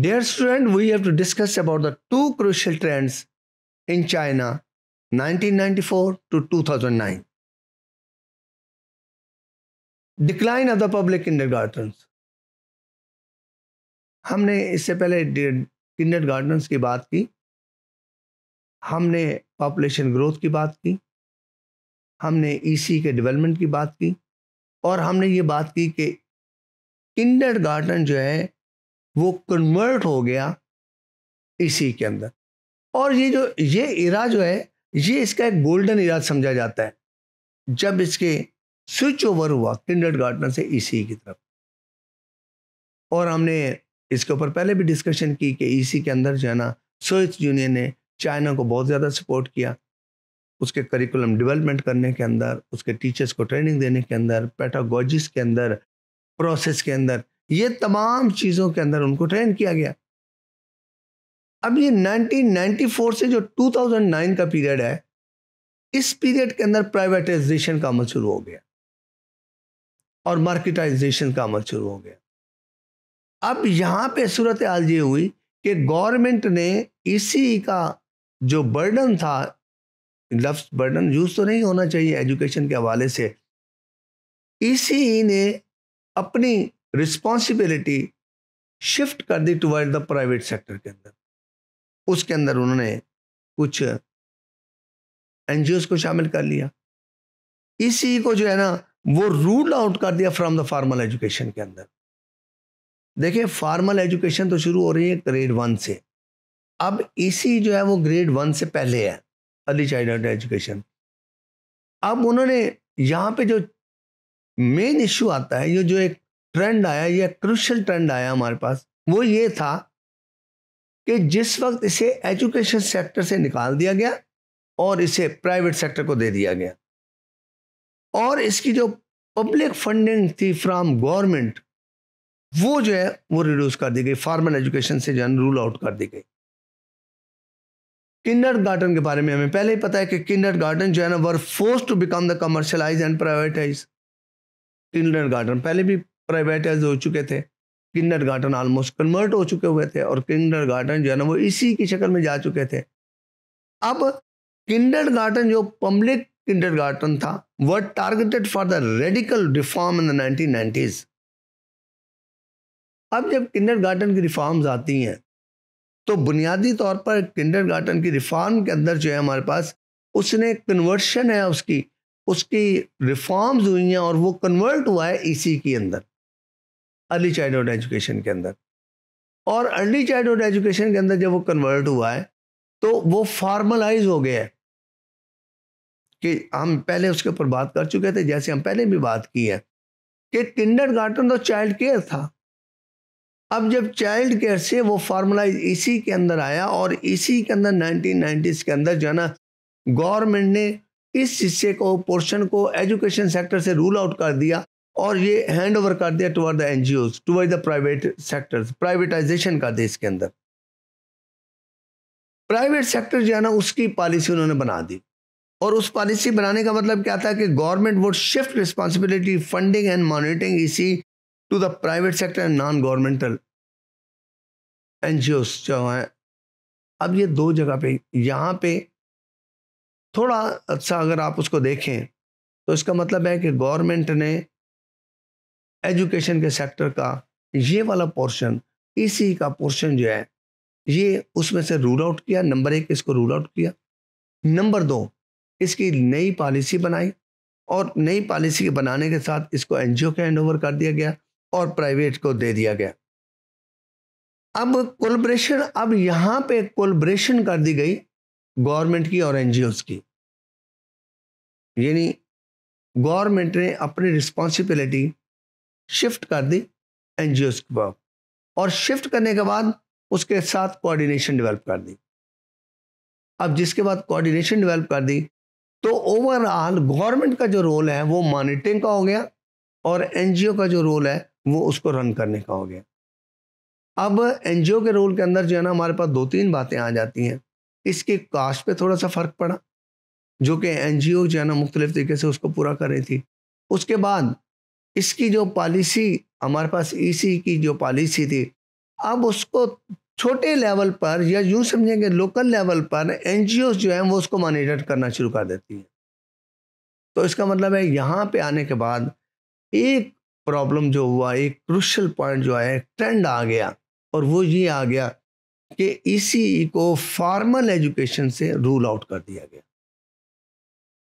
Dear student, we have to discuss about the two crucial trends in China 1994 to 2009. Decline of the public kindergartens. हमने इससे पहले Kinder gardens की बात की हमने पॉपुलेशन ग्रोथ की बात की हमने ईसी के डेवलपमेंट की बात की और हमने ये बात की कि किंडर गार्डन जो है वो कन्वर्ट हो गया इसी के अंदर और ये जो ये इरा जो है ये इसका एक गोल्डन इरा समझा जाता है जब इसके स्विच ओवर हुआ किंडर गार्डनर से ईसी की तरफ और हमने इसके ऊपर पहले भी डिस्कशन की कि ईसी के अंदर जो है ना सोवियत यूनियन ने चाइना को बहुत ज़्यादा सपोर्ट किया उसके करिकुलम डेवलपमेंट करने के अंदर उसके टीचर्स को ट्रेनिंग देने के अंदर पैटागोजिस के अंदर प्रोसेस के अंदर ये तमाम चीज़ों के अंदर उनको ट्रेन किया गया अब ये 1994 से जो 2009 का पीरियड है इस पीरियड के अंदर प्राइवेटाइजेशन का अमल शुरू हो गया और मार्केटाइजेशन का अमल शुरू हो गया अब यहाँ पे सूरत हाल ये हुई कि गवर्नमेंट ने इसी का जो बर्डन था लफ्स बर्डन यूज़ तो नहीं होना चाहिए एजुकेशन के हवाले से इसी ने अपनी रिस्पॉन्सिबिलिटी शिफ्ट कर दी टुवर्ड द प्राइवेट सेक्टर के अंदर उसके अंदर उन्होंने कुछ एन को शामिल कर लिया इसी को जो है ना वो रूल आउट कर दिया फ्रॉम द फार्मल एजुकेशन के अंदर देखिए फार्मल एजुकेशन तो शुरू हो रही है ग्रेड वन से अब इसी जो है वो ग्रेड वन से पहले है अर्ली चाइल्ड एजुकेशन अब उन्होंने यहाँ पे जो मेन इशू आता है ये जो एक ट्रेंड आया या क्रूशल ट्रेंड आया हमारे पास वो ये था कि जिस वक्त इसे एजुकेशन सेक्टर से निकाल दिया गया और इसे प्राइवेट सेक्टर को दे दिया गया और इसकी जो पब्लिक फंडिंग थी फ्राम गवर्नमेंट वो जो है वो रिड्यूस कर दी गई फॉर्मल एजुकेशन से जो है रूल आउट कर दी गई किन्नर गार्डन के बारे में हमें पहले ही पता है कि किन्नर गार्डन जो है ना were forced to become the commercialize and privatize kindergarten पहले भी प्राइवेटाइज हो चुके थे किन्नर गार्डन ऑलमोस्ट कन्वर्ट हो चुके हुए थे और किन्नर गार्डन जो है ना वो इसी की शक्ल में जा चुके थे अब किन्नर गार्डन जो पब्लिक किंडर गार्डन था वह targeted for the radical reform in the nineteen अब जब किन्नर गार्डन की रिफॉर्म्स आती हैं तो बुनियादी तौर पर किंडर गार्डन की रिफॉर्म के अंदर जो है हमारे पास उसने कन्वर्शन है उसकी उसकी रिफॉर्म्स हुई हैं और वो कन्वर्ट हुआ है ईसी के अंदर अर्ली चाइल्डहुड एजुकेशन के अंदर और अर्ली चाइल्डहुड एजुकेशन के अंदर जब वो कन्वर्ट हुआ है तो वो फॉर्मलाइज हो गया है कि हम पहले उसके ऊपर बात कर चुके थे जैसे हम पहले भी बात की है कि किंडर गार्डन तो चाइल्ड केयर था अब जब चाइल्ड केयर से वो फॉर्मलाइज इसी के अंदर आया और इसी के अंदर नाइनटीन के अंदर जो है ना गवर्नमेंट ने इस हिस्से को पोर्शन को एजुकेशन सेक्टर से रूल आउट कर दिया और ये हैंड ओवर कर दिया toward the N G Os toward the private sectors privatization का देश के अंदर प्राइवेट सेक्टर जो है ना उसकी पॉलिसी उन्होंने बना दी और उस पॉलिसी बनाने का मतलब क्या था कि government would shift responsibility funding and monitoring इसी to the private sector and non governmental N जो हैं अब ये दो जगह पे यहाँ पे थोड़ा अच्छा अगर आप उसको देखें तो इसका मतलब है कि गवर्नमेंट ने एजुकेशन के सेक्टर का ये वाला पोर्शन इसी का पोर्शन जो है ये उसमें से रूल आउट किया नंबर एक इसको रूल आउट किया नंबर दो इसकी नई पॉलिसी बनाई और नई पॉलिसी बनाने के साथ इसको एन के हैंड ओवर कर दिया गया और प्राइवेट को दे दिया गया अब कोलब्रेशन अब यहाँ पे कोलब्रेशन कर दी गई गवर्नमेंट की और एन की यानी गवर्नमेंट ने अपनी रिस्पॉन्सिबिलिटी शिफ्ट कर दें एनजीओ की तरफ और शिफ्ट करने के बाद उसके साथ कोऑर्डिनेशन डेवलप कर दी अब जिसके बाद कोऑर्डिनेशन डेवलप कर दी तो ओवरऑल गवर्नमेंट का जो रोल है वो मॉनिटरिंग का हो गया और एनजीओ का जो रोल है वो उसको रन करने का हो गया अब एनजीओ के रोल के अंदर जो है ना हमारे पास दो तीन बातें आ जाती हैं इसके कास्ट पे थोड़ा सा फ़र्क पड़ा जो कि एनजीओ जो है ना मुख्तलिफ तरीके से उसको पूरा कर रही थी उसके बाद इसकी जो पॉलिसी हमारे पास ईसी e की जो पॉलिसी थी अब उसको छोटे लेवल पर या यूँ समझेंगे लोकल लेवल पर एन जो हैं वो उसको मॉनिटर करना शुरू कर देती हैं तो इसका मतलब है यहाँ पे आने के बाद एक प्रॉब्लम जो हुआ एक क्रुशल पॉइंट जो है ट्रेंड आ गया और वो ये आ गया कि ई e को फॉर्मल एजुकेशन से रूल आउट कर दिया गया